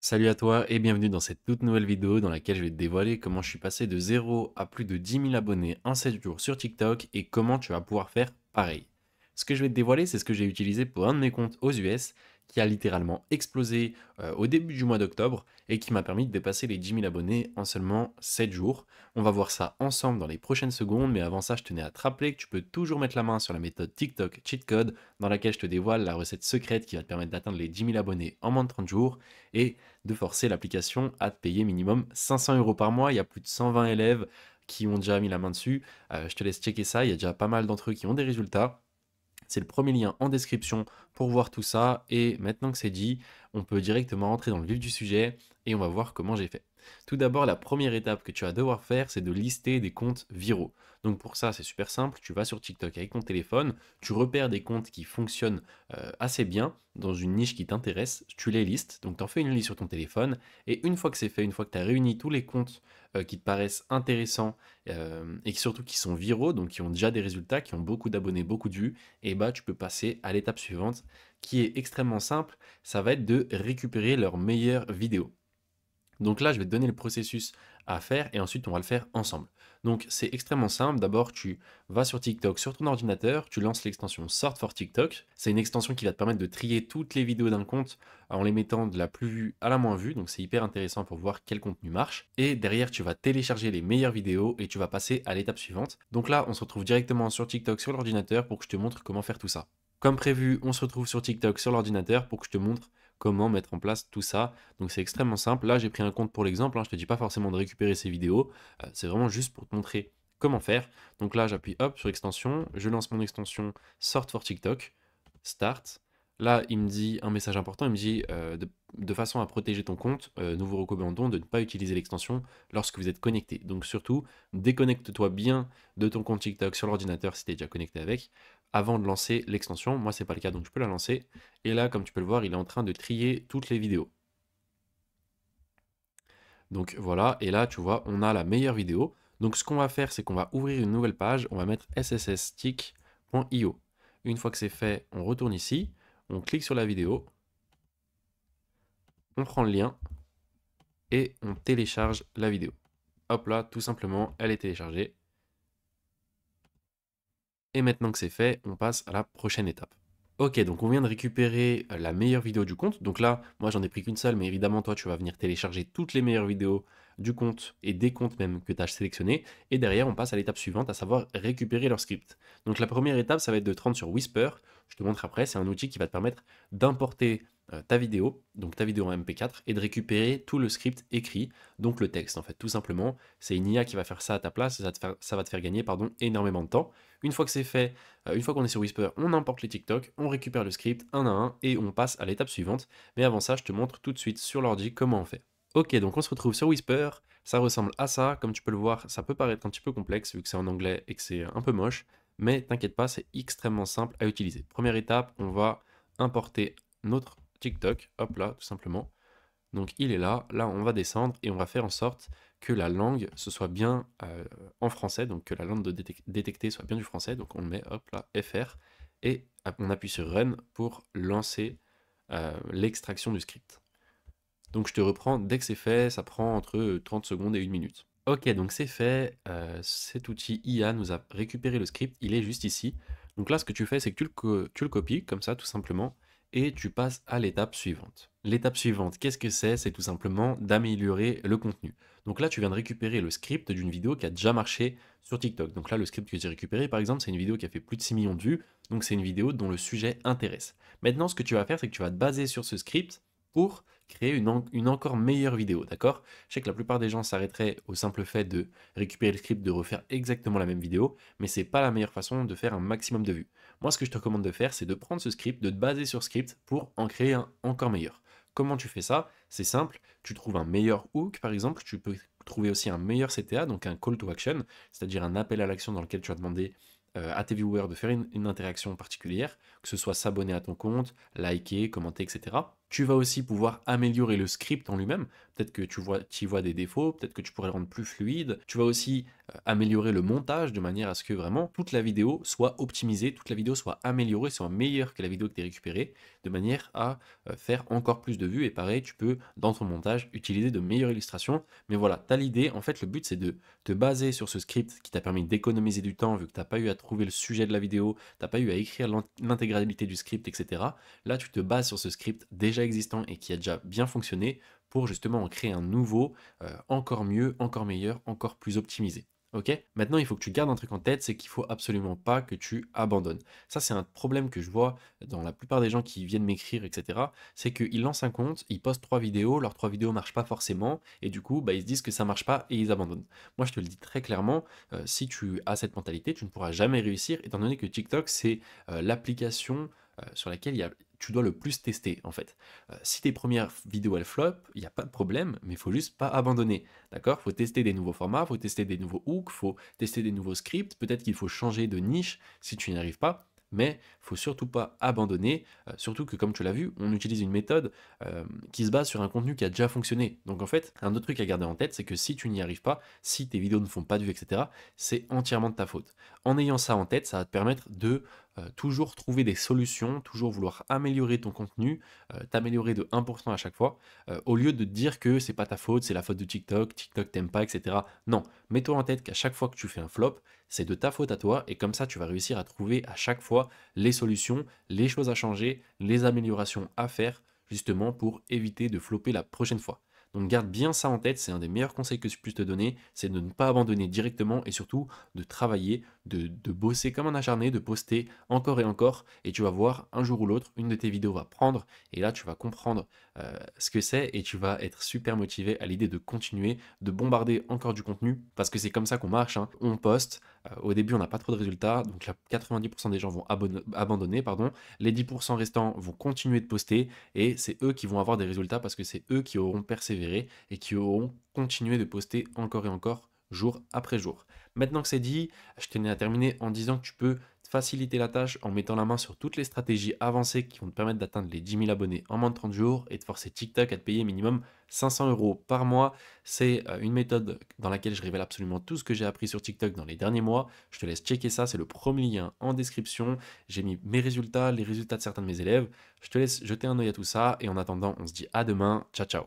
Salut à toi et bienvenue dans cette toute nouvelle vidéo dans laquelle je vais te dévoiler comment je suis passé de 0 à plus de 10 000 abonnés en 7 jours sur TikTok et comment tu vas pouvoir faire pareil. Ce que je vais te dévoiler, c'est ce que j'ai utilisé pour un de mes comptes aux US qui a littéralement explosé euh, au début du mois d'octobre et qui m'a permis de dépasser les 10 000 abonnés en seulement 7 jours. On va voir ça ensemble dans les prochaines secondes, mais avant ça, je tenais à te rappeler que tu peux toujours mettre la main sur la méthode TikTok Cheat Code dans laquelle je te dévoile la recette secrète qui va te permettre d'atteindre les 10 000 abonnés en moins de 30 jours et de forcer l'application à te payer minimum 500 euros par mois. Il y a plus de 120 élèves qui ont déjà mis la main dessus. Euh, je te laisse checker ça, il y a déjà pas mal d'entre eux qui ont des résultats. C'est le premier lien en description pour voir tout ça. Et maintenant que c'est dit, on peut directement rentrer dans le vif du sujet et on va voir comment j'ai fait. Tout d'abord, la première étape que tu vas devoir faire, c'est de lister des comptes viraux. Donc pour ça, c'est super simple, tu vas sur TikTok avec ton téléphone, tu repères des comptes qui fonctionnent euh, assez bien dans une niche qui t'intéresse, tu les listes, donc tu en fais une liste sur ton téléphone, et une fois que c'est fait, une fois que tu as réuni tous les comptes euh, qui te paraissent intéressants euh, et surtout qui sont viraux, donc qui ont déjà des résultats, qui ont beaucoup d'abonnés, beaucoup de vues, et eh bah ben, tu peux passer à l'étape suivante qui est extrêmement simple, ça va être de récupérer leurs meilleures vidéos. Donc là, je vais te donner le processus à faire et ensuite on va le faire ensemble. Donc c'est extrêmement simple. D'abord, tu vas sur TikTok sur ton ordinateur, tu lances l'extension Sort for TikTok. C'est une extension qui va te permettre de trier toutes les vidéos d'un compte en les mettant de la plus vue à la moins vue. Donc c'est hyper intéressant pour voir quel contenu marche. Et derrière, tu vas télécharger les meilleures vidéos et tu vas passer à l'étape suivante. Donc là, on se retrouve directement sur TikTok sur l'ordinateur pour que je te montre comment faire tout ça. Comme prévu, on se retrouve sur TikTok sur l'ordinateur pour que je te montre comment mettre en place tout ça. Donc c'est extrêmement simple. Là, j'ai pris un compte pour l'exemple. Hein. Je ne te dis pas forcément de récupérer ces vidéos. Euh, c'est vraiment juste pour te montrer comment faire. Donc là, j'appuie hop sur extension. Je lance mon extension sort for TikTok. Start. Là, il me dit un message important, il me dit euh, de, façon à protéger ton compte, euh, nous vous recommandons de ne pas utiliser l'extension lorsque vous êtes connecté. Donc surtout, déconnecte-toi bien de ton compte TikTok sur l'ordinateur si tu es déjà connecté avec avant de lancer l'extension. Moi, c'est pas le cas, donc je peux la lancer. Et là, comme tu peux le voir, il est en train de trier toutes les vidéos. Donc voilà, et là, tu vois, on a la meilleure vidéo. Donc ce qu'on va faire, c'est qu'on va ouvrir une nouvelle page, on va mettre sssstick.io. Une fois que c'est fait, on retourne ici on clique sur la vidéo, on prend le lien et on télécharge la vidéo. Hop là, tout simplement, elle est téléchargée. Et maintenant que c'est fait, on passe à la prochaine étape. Ok, donc on vient de récupérer la meilleure vidéo du compte. Donc là, moi j'en ai pris qu'une seule, mais évidemment toi tu vas venir télécharger toutes les meilleures vidéos du compte et des comptes même que tu as sélectionné. Et derrière, on passe à l'étape suivante, à savoir récupérer leur script. Donc la première étape, ça va être de te rendre sur Whisper. Je te montre après, c'est un outil qui va te permettre d'importer euh, ta vidéo, donc ta vidéo en MP4, et de récupérer tout le script écrit, donc le texte en fait, tout simplement. C'est une IA qui va faire ça à ta place, ça, te ça va te faire gagner pardon, énormément de temps. Une fois que c'est fait, euh, une fois qu'on est sur Whisper, on importe les TikTok, on récupère le script un à un, et on passe à l'étape suivante. Mais avant ça, je te montre tout de suite sur l'ordi comment on fait. Ok, donc on se retrouve sur Whisper. Ça ressemble à ça. Comme tu peux le voir, ça peut paraître un petit peu complexe vu que c'est en anglais et que c'est un peu moche. Mais t'inquiète pas, c'est extrêmement simple à utiliser. Première étape, on va importer notre TikTok. Hop là, tout simplement. Donc il est là. Là, on va descendre et on va faire en sorte que la langue se soit bien euh, en français, donc que la langue de détecter soit bien du français. Donc on met hop là FR et on appuie sur Run pour lancer euh, l'extraction du script. Donc je te reprends dès que c'est fait, ça prend entre 30 euh, secondes et une minute. Ok, donc c'est fait, euh, cet outil IA nous a récupéré le script, il est juste ici. Donc là, ce que tu fais, c'est que tu le, tu le copies, comme ça, tout simplement, et tu passes à l'étape suivante. L'étape suivante, qu'est-ce que c'est C'est tout simplement d'améliorer le contenu. Donc là, tu viens de récupérer le script d'une vidéo qui a déjà marché sur TikTok. Donc là, le script que j'ai récupéré, par exemple, c'est une vidéo qui a fait plus de 6 millions de vues, donc c'est une vidéo dont le sujet intéresse. Maintenant, ce que tu vas faire, c'est que tu vas te baser sur ce script pour créer une, encore meilleure vidéo, d'accord Je sais que la plupart des gens s'arrêteraient au simple fait de récupérer le script, de refaire exactement la même vidéo, mais c'est pas la meilleure façon de faire un maximum de vues. Moi, ce que je te recommande de faire, c'est de prendre ce script, de te baser sur script pour en créer un encore meilleur. Comment tu fais ça C'est simple, tu trouves un meilleur hook par exemple, tu peux trouver aussi un meilleur CTA, donc un call to action, c'est-à-dire un appel à l'action dans lequel tu as demandé euh, à tes viewers de faire une interaction particulière, que ce soit s'abonner à ton compte, liker, commenter, etc. Tu vas aussi pouvoir améliorer le script en lui-même. Peut-être que tu vois, y vois des défauts, peut-être que tu pourrais le rendre plus fluide. Tu vas aussi euh, améliorer le montage de manière à ce que vraiment toute la vidéo soit optimisée, toute la vidéo soit améliorée, soit meilleure que la vidéo que tu as récupérée, de manière à euh, faire encore plus de vues. Et pareil, tu peux dans ton montage utiliser de meilleures illustrations. Mais voilà, tu as l'idée. En fait, le but, c'est de te baser sur ce script qui t'a permis d'économiser du temps vu que tu n'as pas eu à trouver le sujet de la vidéo, tu n'as pas eu à écrire l'intégralité du script, etc. Là, tu te bases sur ce script déjà existant et qui a déjà bien fonctionné pour justement en créer un nouveau, euh, encore mieux, encore meilleur, encore plus optimisé. Ok Maintenant, il faut que tu gardes un truc en tête, c'est qu'il faut absolument pas que tu abandonnes. Ça, c'est un problème que je vois dans la plupart des gens qui viennent m'écrire, etc. C'est qu'ils lancent un compte, ils postent trois vidéos, leurs trois vidéos marchent pas forcément, et du coup, bah, ils se disent que ça marche pas et ils abandonnent. Moi, je te le dis très clairement, euh, si tu as cette mentalité, tu ne pourras jamais réussir, étant donné que TikTok, c'est euh, l'application sur laquelle il y a tu dois le plus tester en fait. Euh, si tes premières vidéos elles flop, il n'y a pas de problème, mais il faut juste pas abandonner. D'accord Faut tester des nouveaux formats, faut tester des nouveaux hooks, faut tester des nouveaux scripts, peut-être qu'il faut changer de niche si tu n'y arrives pas. Mais faut surtout pas abandonner, euh, surtout que comme tu l'as vu, on utilise une méthode euh, qui se base sur un contenu qui a déjà fonctionné. Donc en fait, un autre truc à garder en tête, c'est que si tu n'y arrives pas, si tes vidéos ne font pas de vue, etc., c'est entièrement de ta faute. En ayant ça en tête, ça va te permettre de euh, toujours trouver des solutions, toujours vouloir améliorer ton contenu, euh, t'améliorer de 1% à chaque fois, euh, au lieu de dire que c'est pas ta faute, c'est la faute de TikTok, TikTok t'aime pas, etc. Non, mets-toi en tête qu'à chaque fois que tu fais un flop, c'est de ta faute à toi et comme ça tu vas réussir à trouver à chaque fois les solutions, les choses à changer, les améliorations à faire justement pour éviter de flopper la prochaine fois. Donc garde bien ça en tête, c'est un des meilleurs conseils que je puisse te donner, c'est de ne pas abandonner directement et surtout de travailler, de, bosser comme un acharné, de poster encore et encore et tu vas voir un jour ou l'autre, une de tes vidéos va prendre et là tu vas comprendre euh, ce que c'est et tu vas être super motivé à l'idée de continuer, de bombarder encore du contenu parce que c'est comme ça qu'on marche, hein. on poste, euh, au début, on n'a pas trop de résultats, donc là, 90% des gens vont abandonner, pardon. les 10% restants vont continuer de poster, et c'est eux qui vont avoir des résultats parce que c'est eux qui auront persévéré et qui auront continué de poster encore et encore, jour après jour. Maintenant que c'est dit, je tenais à terminer en disant que tu peux faciliter la tâche en mettant la main sur toutes les stratégies avancées qui vont te permettre d'atteindre les 10 000 abonnés en moins de 30 jours et de forcer TikTok à te payer minimum 500 euros par mois. C'est euh, une méthode dans laquelle je révèle absolument tout ce que j'ai appris sur TikTok dans les derniers mois. Je te laisse checker ça, c'est le premier lien en description. J'ai mis mes résultats, les résultats de certains de mes élèves. Je te laisse jeter un oeil à tout ça et en attendant, on se dit à demain. Ciao ciao